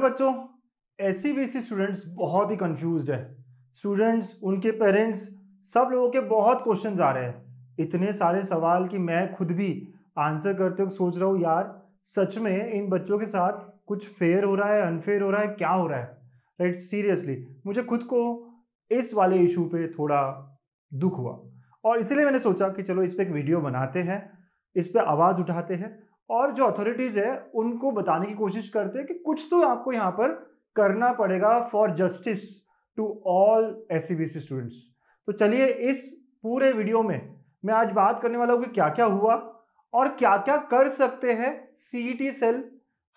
बच्चों S C students बहुत ही कंफ्यूज है स्टूडेंट्स उनके पेरेंट्स सब लोगों के बहुत क्वेश्चन आ रहे हैं इतने सारे सवाल कि मैं खुद भी आंसर करते हुए सोच रहा हूँ यार सच में इन बच्चों के साथ कुछ फेयर हो रहा है अनफेयर हो रहा है क्या हो रहा है राइट right? सीरियसली मुझे खुद को इस वाले इशू पे थोड़ा दुख हुआ और इसलिए मैंने सोचा कि चलो इस पर एक वीडियो बनाते हैं इस पर आवाज़ उठाते हैं और जो अथॉरिटीज़ है उनको बताने की कोशिश करते हैं कि कुछ तो आपको यहाँ पर करना पड़ेगा for justice to all S students तो चलिए इस पूरे वीडियो में मैं आज बात करने वाला हूँ कि क्या क्या हुआ और क्या क्या कर सकते हैं सी सेल e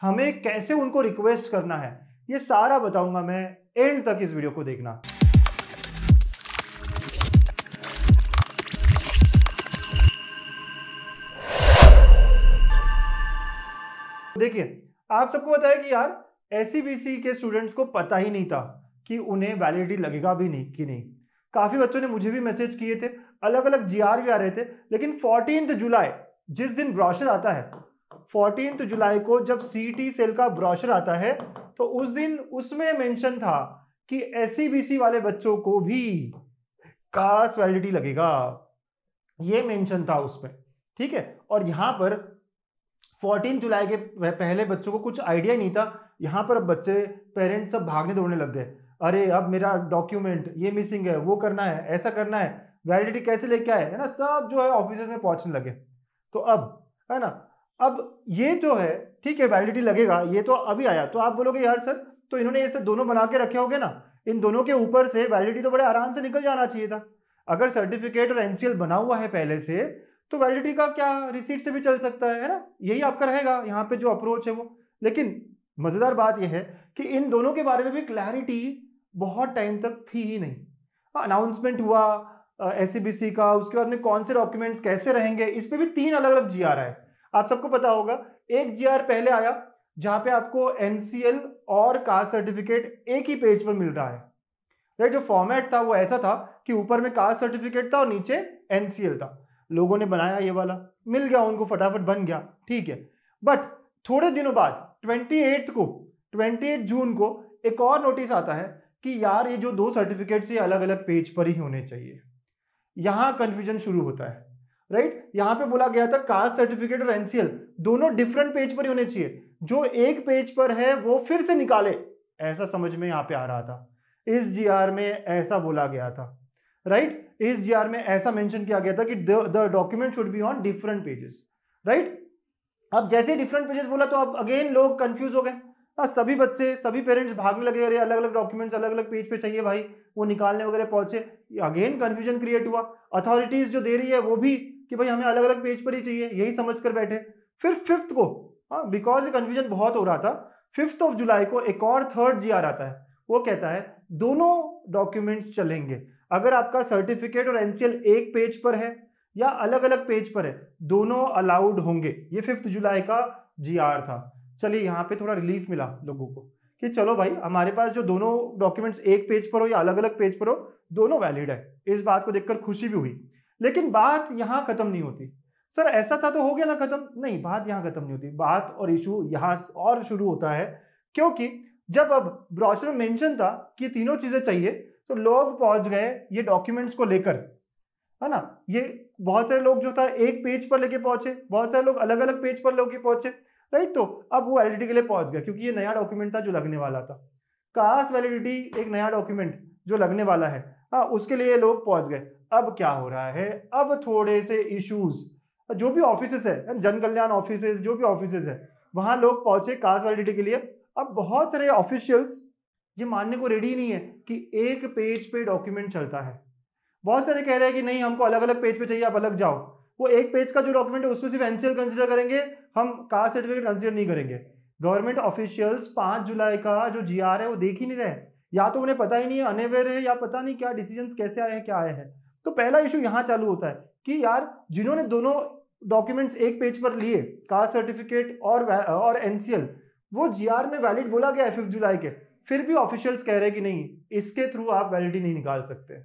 हमें कैसे उनको रिक्वेस्ट करना है ये सारा बताऊंगा मैं एंड तक इस वीडियो को देखना देखिए आप सबको बताया कि यार एससीबीसी e के स्टूडेंट्स को पता ही नहीं था कि उन्हें वैलिडिटी लगेगा भी नहीं कि नहीं काफी बच्चों ने मुझे भी मैसेज किए थे अलग अलग जी भी आ रहे थे लेकिन फोर्टीन जुलाई जिस दिन ब्रॉशर आता है फोर्टीन जुलाई को जब सी सेल का ब्रॉशर आता है तो उस दिन उसमें मेंशन था कि एससीबीसी e वाले बच्चों को भी कास्ट वैलिडिटी लगेगा ये मेंशन था उसमें ठीक है और यहां पर 14 जुलाई के पहले बच्चों को कुछ आइडिया नहीं था यहाँ पर अब बच्चे पेरेंट्स सब भागने दौड़ने लग गए अरे अब मेरा डॉक्यूमेंट ये मिसिंग है वो करना है ऐसा करना है वैलिडिटी कैसे लेके आए है ना सब जो है ऑफिस में पहुंचने लगे तो अब है ना अब ये जो है ठीक है वैलिडिटी लगेगा ये तो अभी आया तो आप बोलोगे यार सर तो इन्होंने ये सब दोनों बना के रखे होंगे ना इन दोनों के ऊपर से वैलिडिटी तो बड़े आराम से निकल जाना चाहिए था अगर सर्टिफिकेट और एनसीएल बना हुआ है पहले से तो वैलिडिटी का क्या रिसीट से भी चल सकता है ना यही आपका रहेगा यहाँ पे जो अप्रोच है वो लेकिन मज़ेदार बात यह है कि इन दोनों के बारे में भी क्लैरिटी बहुत टाइम तक थी ही नहीं अनाउंसमेंट हुआ एस uh, e का उसके बाद में कौन से डॉक्यूमेंट्स कैसे रहेंगे इस पर भी तीन अलग अलग जी आए आप सबको पता होगा एक जी पहले आया जहां पे आपको एन और कास्ट सर्टिफिकेट एक ही पेज पर मिल रहा है राइट जो फॉर्मेट था वो ऐसा था कि ऊपर में कास्ट सर्टिफिकेट था और नीचे एन था लोगों ने बनाया ये वाला मिल गया उनको फटाफट बन गया ठीक है बट थोड़े दिनों बाद ट्वेंटी को ट्वेंटी जून को एक और नोटिस आता है कि यार ये जो दो सर्टिफिकेट्स ये अलग अलग पेज पर ही होने चाहिए यहाँ कन्फ्यूजन शुरू होता है राइट right? यहाँ पे बोला गया था कास्ट सर्टिफिकेट और एनसीएल दोनों डिफरेंट पेज पर ही होने चाहिए जो एक पेज पर है वो फिर से निकाले ऐसा समझ में यहाँ पे आ रहा था इस जीआर में ऐसा बोला गया था राइट right? इस जीआर में ऐसा मेंशन किया गया था कि the document should be on different pages right अब जैसे ही डिफरेंट पेजेस बोला तो अब अगेन लोग कंफ्यूज हो गए सभी बच्चे सभी पेरेंट्स भागने लगे अरे अलग अलग डॉक्यूमेंट्स अलग अलग पेज पे चाहिए भाई वो निकालने वगैरह पहुंचे अगेन कन्फ्यूजन क्रिएट हुआ अथॉरिटीज जो दे रही है वो भी कि भाई हमें अलग अलग पेज पर ही चाहिए यही समझ कर बैठे फिर फिफ्थ को हाँ बिकॉज कन्फ्यूजन बहुत हो रहा था फिफ्थ ऑफ जुलाई को एक और थर्ड जी आता है वो कहता है दोनों डॉक्यूमेंट्स चलेंगे अगर आपका सर्टिफिकेट और एनसीएल एक पेज पर है या अलग अलग पेज पर है दोनों अलाउड होंगे ये फिफ्थ जुलाई का जीआर था चलिए यहाँ पे थोड़ा रिलीफ मिला लोगों को कि चलो भाई हमारे पास जो दोनों डॉक्यूमेंट्स एक पेज पर हो या अलग अलग पेज पर हो दोनों वैलिड है इस बात को देखकर खुशी भी हुई लेकिन बात यहाँ खत्म नहीं होती सर ऐसा था तो हो गया ना खत्म नहीं बात यहाँ खत्म नहीं होती बात और इशू यहाँ और शुरू होता है क्योंकि जब अब ब्रॉशर मेंशन था कि तीनों चीजें चाहिए तो लोग पहुंच गए ये डॉक्यूमेंट्स को लेकर है ना ये बहुत सारे लोग जो था एक पेज पर लेके पहुंचे बहुत सारे लोग अलग अलग पेज पर लेके पहुंचे राइट तो अब वो वैलिडिटी के लिए पहुंच गया क्योंकि ये नया डॉक्यूमेंट था जो लगने वाला था कास वैलिडिटी एक नया डॉक्यूमेंट जो लगने वाला है हाँ उसके लिए लोग पहुंच गए अब क्या हो रहा है अब थोड़े से इश्यूज जो भी ऑफिस है जन कल्याण ऑफिस जो भी ऑफिस है वहां लोग पहुंचे कास्ट वैलिडिटी के लिए अब बहुत सारे ऑफिशियल्स ये मानने को रेडी नहीं है कि एक पेज पे डॉक्यूमेंट चलता है बहुत सारे कह रहे हैं कि नहीं हमको अलग अलग पेज पे चाहिए आप अलग जाओ वो एक पेज का जो डॉक्यूमेंट है उसमें सिर्फ एनसीएल कंसिडर करेंगे हम कास्ट सर्टिफिकेट कंसिडर नहीं करेंगे गवर्नमेंट ऑफिशियल्स पांच जुलाई का जो जी है वो देख ही नहीं रहे या तो उन्हें पता ही नहीं है अनअवेयर है या पता नहीं क्या डिसीजन कैसे आए हैं क्या आए हैं तो पहला इशू यहाँ चालू होता है कि यार जिन्होंने दोनों डॉक्यूमेंट्स एक पेज पर लिए कास्ट सर्टिफिकेट और और एनसीएल वो जीआर में वैलिड बोला गया है फिफ्थ जुलाई के फिर भी ऑफिशियल्स कह रहे हैं कि नहीं इसके थ्रू आप वैलिडिटी नहीं निकाल सकते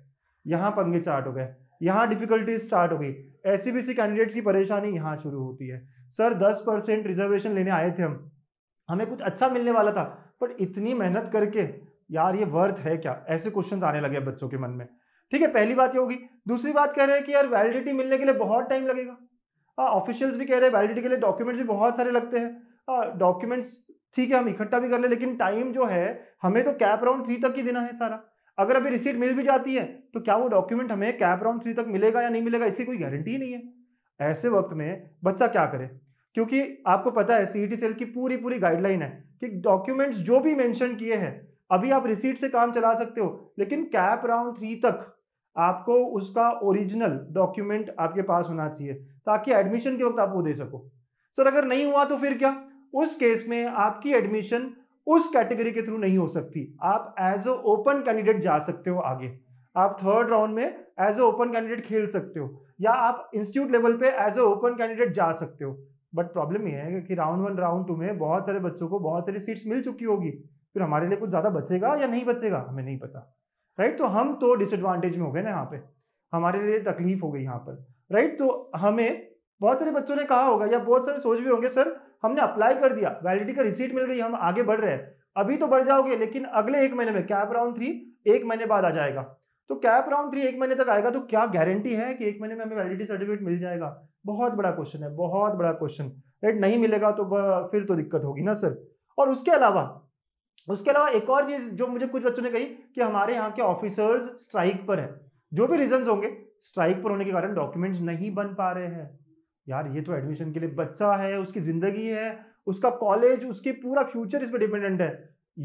यहाँ पंगे स्टार्ट हो गए यहाँ डिफिकल्टीज स्टार्ट हो गई ऐसी बी कैंडिडेट्स की परेशानी यहाँ शुरू होती है सर दस परसेंट रिजर्वेशन लेने आए थे हम हमें कुछ अच्छा मिलने वाला था पर इतनी मेहनत करके यार ये वर्थ है क्या ऐसे क्वेश्चन आने लगे बच्चों के मन में ठीक है पहली बात ये होगी दूसरी बात कह रहे हैं कि यार वैलिडिटी मिलने के लिए बहुत टाइम लगेगा ऑफिशियल्स हाँ, भी कह रहे हैं वैलिडिटी के लिए डॉक्यूमेंट्स भी बहुत सारे लगते हैं डॉक्यूमेंट्स हाँ, ठीक है हम इकट्ठा भी कर ले लेकिन टाइम जो है हमें तो कैप राउंड थ्री तक ही देना है सारा अगर अभी रिसीट मिल भी जाती है तो क्या वो डॉक्यूमेंट हमें कैप राउंड थ्री तक मिलेगा या नहीं मिलेगा इसकी कोई गारंटी नहीं है ऐसे वक्त में बच्चा क्या करे क्योंकि आपको पता है सी सेल e की पूरी पूरी गाइडलाइन है कि डॉक्यूमेंट्स जो भी मेंशन किए हैं अभी आप रिसीट से काम चला सकते हो लेकिन कैप राउंड थ्री तक आपको उसका ओरिजिनल डॉक्यूमेंट आपके पास होना चाहिए ताकि एडमिशन के वक्त आप वो दे सको सर अगर नहीं हुआ तो फिर क्या उस केस में आपकी एडमिशन उस कैटेगरी के थ्रू नहीं हो सकती आप एज अ ओपन कैंडिडेट जा सकते हो आगे आप थर्ड राउंड में एज अ ओपन कैंडिडेट खेल सकते हो या आप इंस्टीट्यूट लेवल पे एज अ ओपन कैंडिडेट जा सकते हो बट प्रॉब्लम यह है कि राउंड वन राउंड टू में बहुत सारे बच्चों को बहुत सारी सीट्स मिल चुकी होगी फिर हमारे लिए कुछ ज़्यादा बचेगा या नहीं बचेगा हमें नहीं पता राइट तो हम तो डिसएडवांटेज में हो गए ना यहाँ पे हमारे लिए तकलीफ हो गई यहाँ पर राइट तो हमें बहुत सारे बच्चों ने कहा होगा या बहुत सारे सोच भी होंगे सर हमने अप्लाई कर दिया वैलिडिटी का रिसीट मिल गई हम आगे बढ़ रहे हैं अभी तो बढ़ जाओगे लेकिन अगले एक महीने में कैप राउंड थ्री एक महीने बाद आ जाएगा तो कैप राउंड थ्री एक महीने तक आएगा तो क्या गारंटी है कि एक महीने में हमें वैलिडिटी सर्टिफिकेट मिल जाएगा बहुत बड़ा क्वेश्चन है बहुत बड़ा क्वेश्चन राइट नहीं मिलेगा तो फिर तो दिक्कत होगी ना सर और उसके अलावा उसके अलावा एक और चीज जो मुझे कुछ बच्चों ने कही कि हमारे यहाँ के ऑफिसर्स स्ट्राइक पर है जो भी रीजन होंगे स्ट्राइक पर होने के कारण डॉक्यूमेंट्स नहीं बन पा रहे हैं यार ये तो एडमिशन के लिए बच्चा है उसकी ज़िंदगी है उसका कॉलेज उसकी पूरा फ्यूचर इस पर डिपेंडेंट है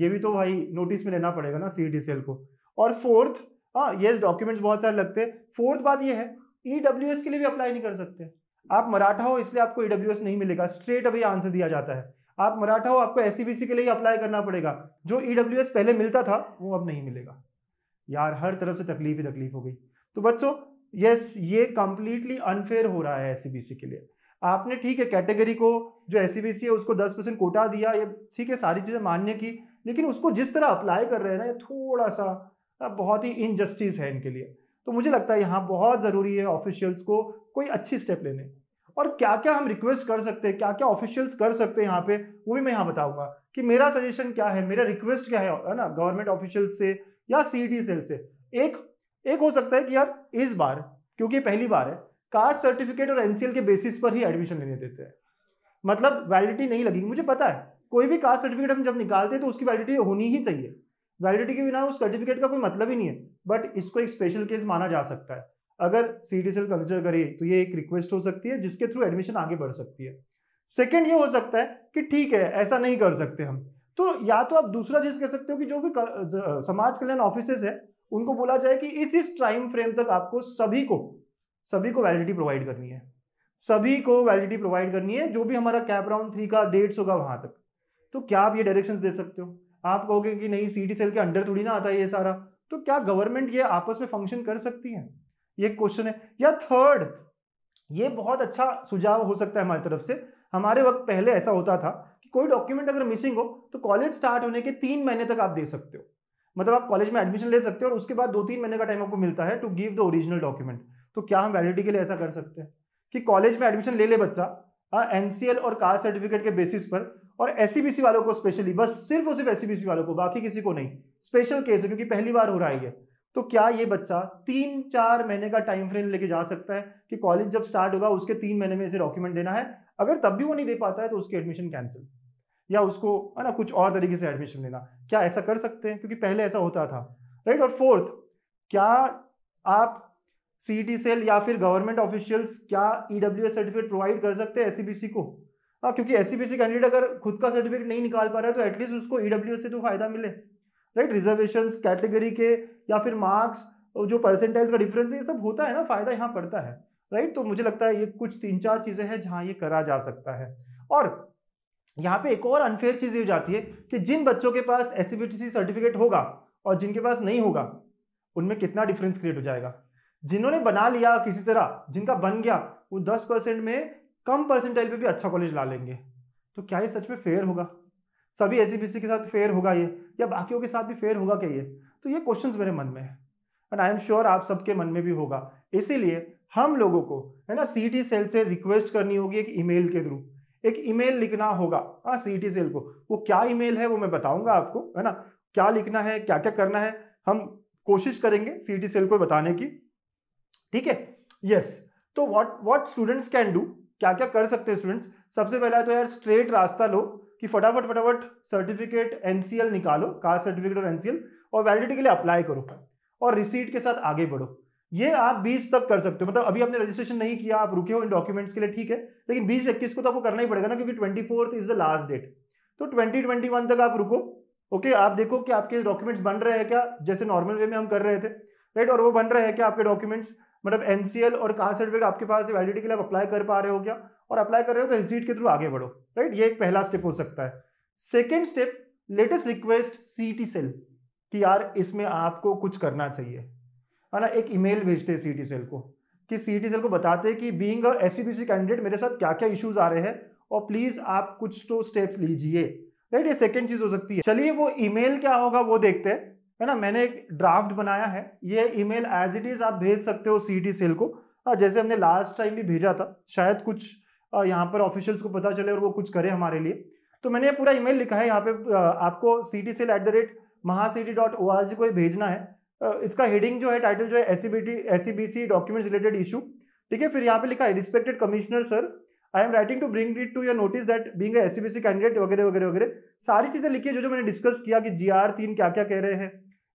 ये भी तो भाई नोटिस में लेना पड़ेगा ना सी e को और फोर्थ हाँ येस डॉक्यूमेंट्स बहुत सारे लगते हैं फोर्थ बात ये है ई e के लिए भी अप्लाई नहीं कर सकते आप मराठा हो इसलिए आपको ई e नहीं मिलेगा स्ट्रेट अभी आंसर दिया जाता है आप मराठा हो आपको एस के लिए अप्लाई करना पड़ेगा जो ई पहले मिलता था वो अब नहीं मिलेगा यार हर तरफ से तकलीफ ही तकलीफ हो गई तो बच्चों यस ये कंप्लीटली अनफेयर हो रहा है सी e के लिए आपने ठीक है कैटेगरी को जो सी e है उसको दस परसेंट कोटा दिया ये ठीक है सारी चीज़ें मान्य की लेकिन उसको जिस तरह अप्लाई कर रहे हैं ना ये थोड़ा सा बहुत ही इनजस्टिस है इनके लिए तो मुझे लगता है यहाँ बहुत ज़रूरी है ऑफिशियल्स को कोई अच्छी स्टेप लेने और क्या क्या हम रिक्वेस्ट कर सकते हैं क्या क्या ऑफिशियल्स कर सकते हैं यहाँ पे वो भी मैं यहाँ बताऊंगा कि मेरा सजेशन क्या है मेरा रिक्वेस्ट क्या है ना गवर्नमेंट ऑफिशियल से या सी सेल e से एक एक हो सकता है कि यार इस बार क्योंकि पहली बार है कास्ट सर्टिफिकेट और एनसीएल के बेसिस पर ही एडमिशन लेने देते हैं मतलब वैलिडिटी नहीं लगेगी मुझे पता है कोई भी कास्ट सर्टिफिकेट हम जब निकालते हैं तो उसकी वैलिडिटी होनी ही चाहिए वैलिडिटी के बिना उस सर्टिफिकेट का कोई मतलब ही नहीं है बट इसको एक स्पेशल केस माना जा सकता है अगर सी डी सेल कंसिडर करे तो ये एक रिक्वेस्ट हो सकती है जिसके थ्रू एडमिशन आगे बढ़ सकती है सेकेंड ये हो सकता है कि ठीक है ऐसा नहीं कर सकते हम तो या तो आप दूसरा चीज कह सकते हो कि जो भी समाज कल्याण ऑफिसेज है उनको बोला जाए कि इस इस टाइम फ्रेम तक आपको सभी को सभी को वैलिडिटी प्रोवाइड करनी है सभी को वैलिडिटी प्रोवाइड करनी है जो भी हमारा कैप राउंड थ्री का डेट्स होगा वहां तक तो क्या आप ये डायरेक्शंस दे सकते हो आप कहोगे कि नहीं सीडी सेल के अंडर थोड़ी ना आता है ये सारा तो क्या गवर्नमेंट ये आपस में फंक्शन कर सकती है ये क्वेश्चन है या थर्ड ये बहुत अच्छा सुझाव हो सकता है हमारी तरफ से हमारे वक्त पहले ऐसा होता था कि कोई डॉक्यूमेंट अगर मिसिंग हो तो कॉलेज स्टार्ट होने के तीन महीने तक आप दे सकते हो मतलब आप कॉलेज में एडमिशन ले सकते हो और उसके बाद दो तीन महीने का टाइम आपको मिलता है to give the original document तो क्या हम वैलिडिटी के लिए ऐसा कर सकते हैं कि कॉलेज में एडमिशन ले ले बच्चा एनसीएल हाँ, और कास्ट सर्टिफिकेट के बेसिस पर और एस e वालों को स्पेशली बस सिर्फ और सिर्फ एस e वालों को बाकी किसी को नहीं स्पेशल केस है क्योंकि पहली बार हो रहा है तो क्या ये बच्चा तीन चार महीने का टाइम फ्रेम लेके जा सकता है कि कॉलेज जब स्टार्ट होगा उसके तीन महीने में इसे डॉक्यूमेंट देना है अगर तब भी वो नहीं दे पाता है तो उसकी एडमिशन कैंसिल या उसको है ना कुछ और तरीके से एडमिशन लेना क्या ऐसा कर सकते हैं क्योंकि पहले ऐसा होता था राइट और फोर्थ क्या आप सी सेल e या फिर गवर्नमेंट ऑफिशियल्स क्या ई सर्टिफिकेट प्रोवाइड कर सकते हैं एस e को हाँ क्योंकि एस कैंडिडेट e अगर खुद का सर्टिफिकेट नहीं निकाल पा रहा है तो एटलीस्ट उसको ई से तो फायदा मिले राइट रिजर्वेशन कैटेगरी के या फिर मार्क्स जो परसेंटेज का डिफरेंस ये सब होता है ना फायदा यहाँ पड़ता है राइट तो मुझे लगता है ये कुछ तीन चार चीज़ें हैं जहाँ ये करा जा सकता है और यहाँ पे एक और अनफेयर चीज़ ये हो जाती है कि जिन बच्चों के पास एस सर्टिफिकेट होगा और जिनके पास नहीं होगा उनमें कितना डिफरेंस क्रिएट हो जाएगा जिन्होंने बना लिया किसी तरह जिनका बन गया वो दस परसेंट में कम परसेंटाइल पे भी अच्छा कॉलेज ला लेंगे तो क्या ये सच में फेयर होगा सभी एस के साथ फेयर होगा ये या बाकियों के साथ भी फेयर होगा क्या ये तो ये क्वेश्चन मेरे मन में है एंड आई एम श्योर आप सबके मन में भी होगा इसीलिए हम लोगों को है ना सी टी सेल से रिक्वेस्ट करनी होगी एक ईमेल के थ्रू एक ईमेल लिखना होगा हाँ सी टी सेल को वो क्या ईमेल है वो मैं बताऊंगा आपको है ना क्या लिखना है क्या क्या करना है हम कोशिश करेंगे सी टी सेल को बताने की ठीक है यस तो what what students can do क्या क्या कर सकते हैं स्टूडेंट्स सबसे पहला तो यार स्ट्रेट रास्ता लो कि फटाफट फटाफट सर्टिफिकेट एनसीएल निकालो कास्ट सर्टिफिकेट और एनसीएल और वैलिडिटी के लिए अप्लाई करो और रिसीट के साथ आगे बढ़ो ये आप बीस तक कर सकते हो मतलब अभी आपने रजिस्ट्रेशन नहीं किया आप रुके हो इन डॉक्यूमेंट्स के लिए ठीक है लेकिन बीस इक्कीस को तो आपको करना ही पड़ेगा ना क्योंकि twenty fourth is the last date तो ट्वेंटी ट्वेंटी वन तक आप रुको ओके आप देखो कि आपके डॉक्यूमेंट्स बन रहे हैं क्या जैसे नॉर्मल वे में हम कर रहे थे राइट और वो बन रहे हैं क्या आपके डॉक्यूमेंट्स मतलब एनसीएल और कास्ट सर्टिफिकेट आपके पास वैलिडिटी के लिए आप अप्लाई कर पा रहे हो क्या और अप्लाई कर रहे हो तो रिसीट के थ्रू आगे बढ़ो राइट ये एक पहला स्टेप हो सकता है second step latest request C cell कि यार इसमें आपको कुछ करना चाहिए है ना एक ईमेल भेजते हैं सी सेल को कि सी सेल को बताते हैं कि बींग एस सी कैंडिडेट मेरे साथ क्या क्या इश्यूज आ रहे हैं और प्लीज़ आप कुछ तो स्टेप लीजिए राइट ये सेकेंड चीज़ हो सकती है चलिए वो ईमेल क्या होगा वो देखते हैं है ना मैंने एक ड्राफ्ट बनाया है ये ईमेल एज इट इज़ आप भेज सकते हो सी सेल को हाँ, जैसे हमने लास्ट टाइम भी भेजा था शायद कुछ यहाँ पर ऑफिशियल्स को पता चले और वो कुछ करे हमारे लिए तो मैंने पूरा ईमेल लिखा है यहाँ पे आपको C T cell at the rate mahacity dot O R G को भेजना है इसका हेडिंग जो है टाइटल जो है S C documents related issue ठीक है फिर यहाँ पे लिखा है respected commissioner sir I am writing to bring it to your notice that being S C candidate वगैरह वगैरह वगैरह सारी चीज़ें लिखी है जो जो मैंने डिस्कस किया कि जी आर तीन क्या क्या कह रहे हैं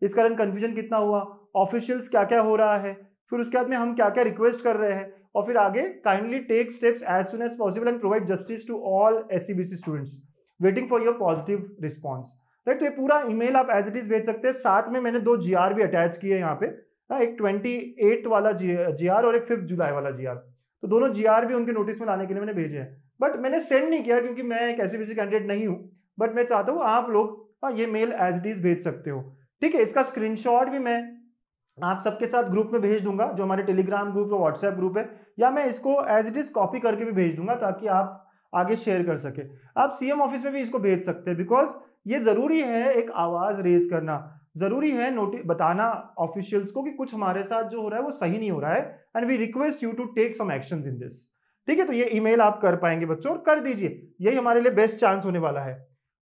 इस कारण कन्फ्यूजन कितना हुआ ऑफिशियल्स क्या क्या हो रहा है फिर उसके बाद में हम क्या क्या रिक्वेस्ट कर रहे हैं और फिर आगे kindly take steps as soon as possible and provide justice to all S students waiting for your positive response right तो ये पूरा ईमेल आप एज इट इज भेज सकते हैं साथ में मैंने दो आर भी अटैच किए यहाँ पे ना हाँ, एक ट्वेंटी एट वाला जी और एक फिफ्थ जुलाई वाला जी तो दोनों जी भी उनके नोटिस में लाने के लिए मैंने भेजे हैं बट मैंने सेंड नहीं किया क्योंकि मैं एक ऐसी वैसी कैंडिडेट नहीं हूँ बट मैं चाहता हूँ आप लोग हाँ ये मेल एज इट इज भेज सकते हो ठीक है इसका स्क्रीनशॉट भी मैं आप सबके साथ ग्रुप में भेज दूंगा जो हमारे टेलीग्राम ग्रुप है व्हाट्सएप ग्रुप है या मैं इसको एज इट इज कॉपी करके भी भेज दूंगा ताकि आप आगे शेयर कर सके आप सीएम ऑफिस में भी इसको भेज सकते हैं बिकॉज ये ज़रूरी है एक आवाज़ रेज करना ज़रूरी है नोटिस बताना ऑफिशियल्स को कि कुछ हमारे साथ जो हो रहा है वो सही नहीं हो रहा है and we request you to take some action in this ठीक है तो ये ईमेल आप कर पाएंगे बच्चों और कर दीजिए यही हमारे लिए बेस्ट चांस होने वाला है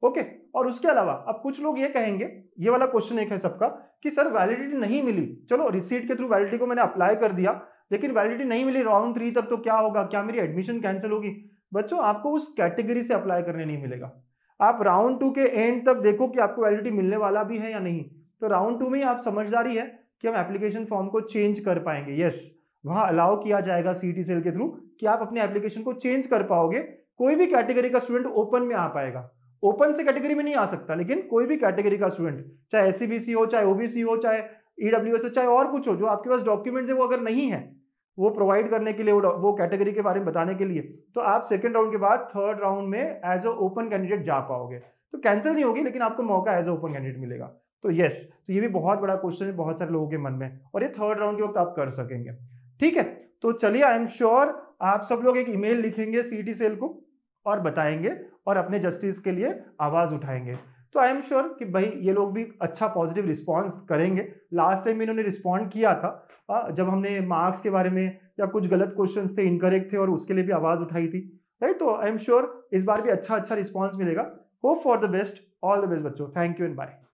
ओके और उसके अलावा अब कुछ लोग ये कहेंगे ये वाला क्वेश्चन एक है सबका कि सर वैलिडिटी नहीं मिली चलो रिसीट के थ्रू वैलिडिटी को मैंने अप्लाई कर दिया लेकिन वैलिडिटी नहीं मिली राउंड थ्री तक तो क्या होगा क्या मेरी एडमिशन कैंसिल होगी बच्चों आपको उस कैटेगरी से अप्लाई करने नहीं मिलेगा आप राउंड टू के एंड तक देखो कि आपको वैलिडिटी मिलने वाला भी है या नहीं तो राउंड टू में आप समझदारी है कि हम एप्लीकेशन फॉर्म को चेंज कर पाएंगे यस वहां अलाउ किया जाएगा सी सेल के थ्रू कि आप अपने एप्लीकेशन को चेंज कर पाओगे कोई भी कैटेगरी का स्टूडेंट ओपन में आ पाएगा ओपन से कैटेगरी में नहीं आ सकता लेकिन कोई भी कैटेगरी का स्टूडेंट चाहे एस हो चाहे ओबीसी हो चाहे ईडब्ल्यू e हो चाहे और कुछ हो जो आपके पास डॉक्यूमेंट है वो अगर नहीं है वो प्रोवाइड करने के लिए वो वो कैटेगरी के बारे में बताने के लिए तो आप सेकेंड राउंड के बाद थर्ड राउंड में एज अ ओपन कैंडिडेट जा पाओगे तो कैंसिल नहीं होगी लेकिन आपको मौका एज अ ओपन कैंडिडेट मिलेगा तो यस तो ये भी बहुत बड़ा क्वेश्चन है बहुत सारे लोगों के मन में और ये थर्ड राउंड के वक्त आप कर सकेंगे ठीक है तो चलिए आई एम श्योर आप सब लोग एक ईमेल लिखेंगे सी सेल को और बताएंगे और अपने जस्टिस के लिए आवाज़ उठाएंगे तो आई एम श्योर कि भाई ये लोग भी अच्छा पॉजिटिव रिस्पॉन्स करेंगे लास्ट टाइम इन्होंने रिस्पॉन्ड किया था हाँ, जब हमने मार्क्स के बारे में या कुछ गलत क्वेश्चन थे इनकरेक्ट थे और उसके लिए भी आवाज़ उठाई थी राइट तो आई एम श्योर इस बार भी अच्छा अच्छा रिस्पॉन्स मिलेगा hope for the best all the best बच्चों थैंक यू एंड बाय